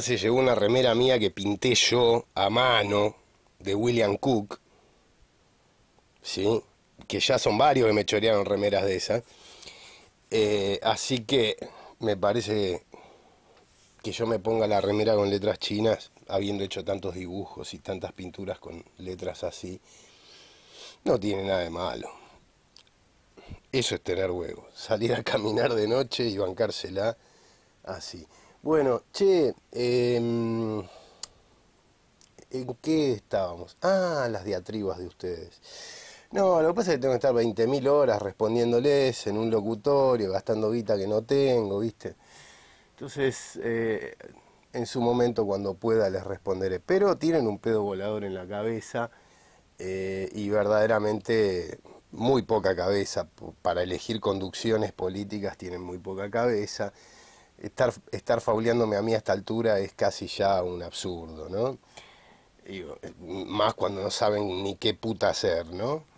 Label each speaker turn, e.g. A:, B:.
A: Se llegó una remera mía que pinté yo a mano de William Cook, ¿sí? que ya son varios que me chorearon remeras de esas. Eh, así que me parece que yo me ponga la remera con letras chinas, habiendo hecho tantos dibujos y tantas pinturas con letras así, no tiene nada de malo. Eso es tener huevo salir a caminar de noche y bancársela así. Bueno, che, em, ¿en qué estábamos? Ah, las diatribas de ustedes. No, lo que pasa es que tengo que estar 20.000 horas respondiéndoles en un locutorio, gastando guita que no tengo, ¿viste? Entonces, eh, en su momento, cuando pueda, les responderé. Pero tienen un pedo volador en la cabeza eh, y verdaderamente muy poca cabeza. Para elegir conducciones políticas tienen muy poca cabeza estar, estar fauleándome a mí a esta altura es casi ya un absurdo, ¿no? más cuando no saben ni qué puta hacer, ¿no?